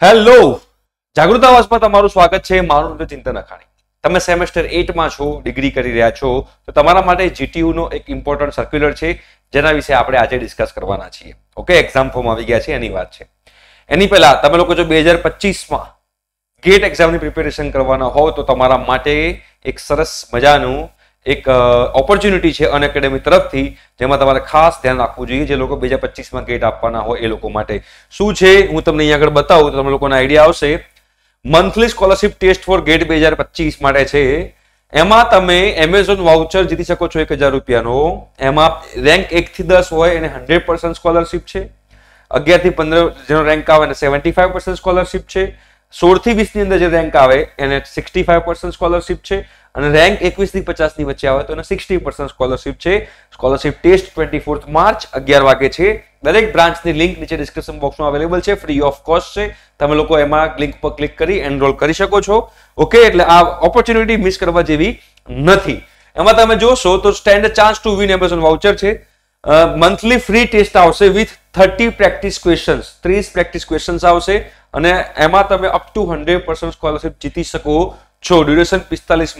hello જાગૃત આવાસમાં તમારું સ્વાગત છે મારું નામ ચિંતન અખાણી તમે સેમેસ્ટર એટમાં છો ડિગ્રી કરી રહ્યા છો તો તમારા માટે જીટીયુનો એક ઇમ્પોર્ટન્ટ સર્ક્યુલર છે જેના વિશે આપણે આજે ડિસ્કસ કરવાના છીએ ઓકે એક્ઝામ ફોર્મ આવી ગયા છે એની વાત છે એની પહેલા તમે લોકો જો બે હજાર પચીસમાં ગેટ એક્ઝામની પ્રિપેરેશન કરવાના હોવ તો તમારા માટે એક સરસ મજાનું એક ઓપોર્ચ્યુનિટી છે અનએકેડેમી તરફથી જેમાં તમારે ખાસ ધ્યાન રાખવું જોઈએ જે લોકો બે હજાર પચીસમાં ગેટ આપવાના હોય એ લોકો માટે શું છે હું તમને અહીંયા આગળ બતાવું તો તમને લોકોને આઈડિયા આવશે monthly scholarship test for GATE બે હજાર પચીસ માટે છે એમાં તમે એમેઝોન વાઉચર જીતી શકો છો એક હજાર રૂપિયાનો એમાં રેન્ક એકથી દસ હોય એને હંડ્રેડ પર્સન્ટ સ્કોલરશિપ છે અગિયારથી પંદર જેનો રેન્ક આવે એને સેવન્ટી ફાઈવ પર્સન્ટ સ્કોલરશિપ છે સોળથી વીસની અંદર જે રેન્ક આવે એને સિક્સટી ફાઈવ પર્સન્ટ સ્કોલરશિપ છે અને રેન્ક એકવીસથી પચાસની વચ્ચે આવે તો એને સિક્સટી પર્સન્ટ સ્કોલરશીપ છે scholarship test twenty fourth March અગિયાર વાગે છે દરેક બ્રાન્ચની લિંક નીચે ડિસ્ક્રિપ્શન બોક્સમાં અવેલેબલ છે ફ્રી ઓફ કોસ્ટ છે તમે લોકો એમાં લિંક પર ક્લિક કરી એનરોલ કરી શકો છો ઓકે એટલે આ ઓપોર્ચ્યુનિટી મિસ કરવા જેવી નથી એમાં તમે જોશો તો stand chance to win Amazon voucher છે મંથલી ફ્રી ટેસ્ટ આવશે વિથ થર્ટી પ્રેક્ટિસ ક્વેશ્ચન્સ ત્રીસ પ્રેક્ટિસ ક્વેશ્ચન્સ આવશે અને એમાં તમે up to hundred percent scholarship જીતી શકો છો ડ્યુરેશન પિસ્તાલીસ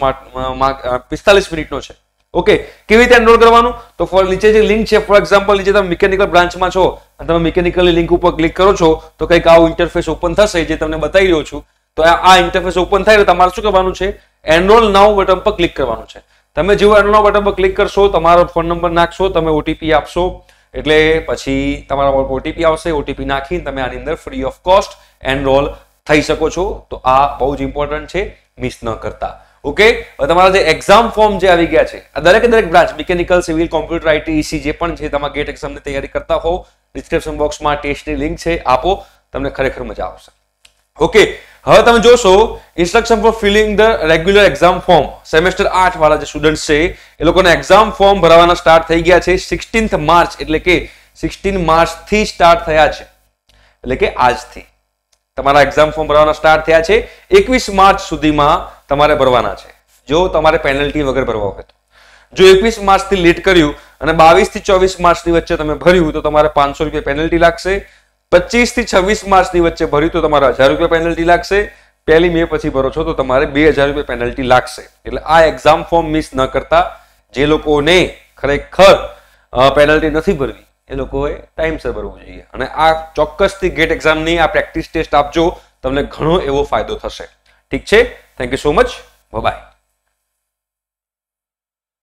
પિસ્તાલીસ મિનિટનો છે ઓકે કેવી રીતે એનરોલ કરવાનું તો ફોર નીચે જે લિંક છે ફોર એક્ઝામ્પલ નીચે તમે મિકેનિકલ બ્રાન્ચમાં છો અને તમે મિકેનિકલની લિંક ઉપર ક્લિક કરો છો તો કંઈક આવું ઇન્ટરફેસ ઓપન થશે જે તમને બતાવી રહ્યો છું તો આ ઇન્ટરફેસ ઓપન થાય તો તમારે શું કરવાનું છે એનરોલ નાઉ બટન પર ક્લિક કરવાનું છે તમે જેવું એનો બટન પર ક્લિક કરશો તમારો ફોન નંબર નાખશો તમે ઓટીપી આપશો એટલે પછી તમારા ઓટીપી આવશે ઓટીપી નાખીને તમે આની અંદર ફ્રી ઓફ કોસ્ટ એનરોલ થઈ શકો છો તો આ બહુ જ ઇમ્પોર્ટન્ટ છે મિસ ન કરતા ઓકે તમારા જે એક્ઝામ ફોર્મ જે આવી ગયા છે દરેક દરેક branch mechanical civil computer IT જે પણ છે તમારા ગેટ એક્ઝામની તૈયારી કરતા હોવ ડિસ્ક્રિપ્શન બોક્સમાં ટેસ્ટની લિંક છે આપો તમને ખરેખર મજા આવશે ઓકે હવે તમે જોશો instruction for filling the regular exam form semester આઠ વાળા જે સ્ટુડન્ટ છે એ લોકોના એક્ઝામ ફોર્મ ભરવાના સ્ટાર્ટ થઈ ગયા છે સિક્સટીન્થ માર્ચ એટલે કે સિક્સટીન માર્ચથી સ્ટાર્ટ થયા છે એટલે કે આજથી તમારા એક્ઝામ ફોર્મ ભરવાના સ્ટાર્ટ થયા છે એકવીસ માર્ચ સુધીમાં તમારે ભરવાના છે જો તમારે પેનલ્ટી વગર ભરવા હોય તો જો એકવીસ માર્ચથી લેટ કર્યું અને બાવીસથી ચોવીસ માર્ચની વચ્ચે તમે ભર્યું તો તમારે પાંચસો રૂપિયા પેનલ્ટી લાગશે પચીસ થી છવ્વીસ માર્ચની વચ્ચે ભર્યું તો તમારે હજાર રૂપિયા પેનલ્ટી લાગશે પહેલી મે પછી ભરો છો તો તમારે બે હજાર રૂપિયા પેનલ્ટી લાગશે એટલે આ એક્ઝામ ફોર્મ મિસ ન કરતા જે લોકોને ખરેખર પેનલ્ટી નથી ભરવી એ લોકોએ ટાઈમસર ભરવું જોઈએ અને આ ચોક્કસથી ગેટ એક્ઝામની આ પ્રેક્ટિસ ટેસ્ટ આપજો તમને ઘણો એવો ફાયદો થશે ઠીક છે thank you so much by